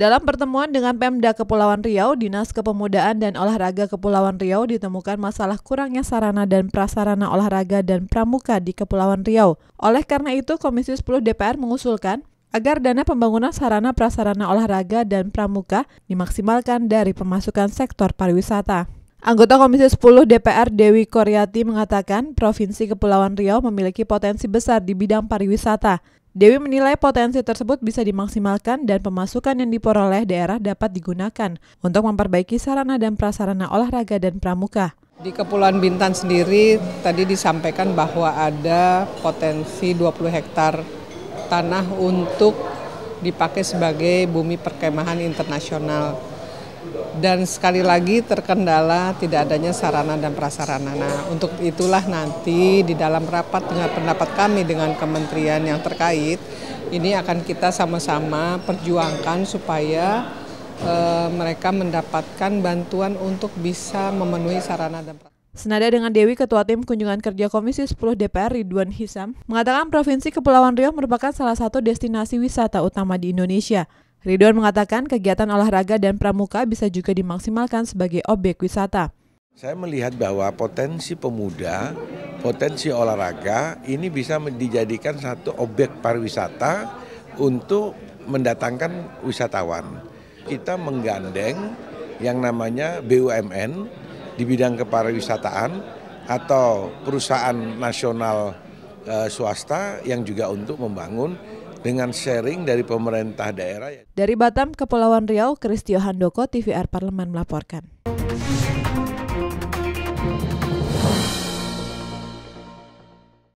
Dalam pertemuan dengan Pemda Kepulauan Riau, Dinas Kepemudaan dan Olahraga Kepulauan Riau ditemukan masalah kurangnya sarana dan prasarana olahraga dan pramuka di Kepulauan Riau. Oleh karena itu, Komisi 10 DPR mengusulkan agar dana pembangunan sarana prasarana olahraga dan pramuka dimaksimalkan dari pemasukan sektor pariwisata. Anggota Komisi 10 DPR Dewi Koryati mengatakan, Provinsi Kepulauan Riau memiliki potensi besar di bidang pariwisata. Dewi menilai potensi tersebut bisa dimaksimalkan dan pemasukan yang diperoleh daerah dapat digunakan untuk memperbaiki sarana dan prasarana olahraga dan pramuka. Di Kepulauan Bintan sendiri tadi disampaikan bahwa ada potensi 20 hektar tanah untuk dipakai sebagai bumi perkemahan internasional dan sekali lagi terkendala tidak adanya sarana dan prasarana. Nah, untuk itulah nanti di dalam rapat dengan pendapat kami dengan kementerian yang terkait, ini akan kita sama-sama perjuangkan supaya e, mereka mendapatkan bantuan untuk bisa memenuhi sarana dan prasarana. Senada dengan Dewi, Ketua Tim Kunjungan Kerja Komisi 10 DPR Ridwan Hisam mengatakan Provinsi Kepulauan Riau merupakan salah satu destinasi wisata utama di Indonesia. Ridwan mengatakan kegiatan olahraga dan pramuka bisa juga dimaksimalkan sebagai objek wisata. Saya melihat bahwa potensi pemuda, potensi olahraga ini bisa dijadikan satu objek pariwisata untuk mendatangkan wisatawan. Kita menggandeng yang namanya BUMN di bidang kepariwisataan atau perusahaan nasional eh, swasta yang juga untuk membangun dengan sharing dari pemerintah daerah. Ya. Dari Batam, Kepulauan Riau, Kristio Handoko, TVR Parlemen melaporkan.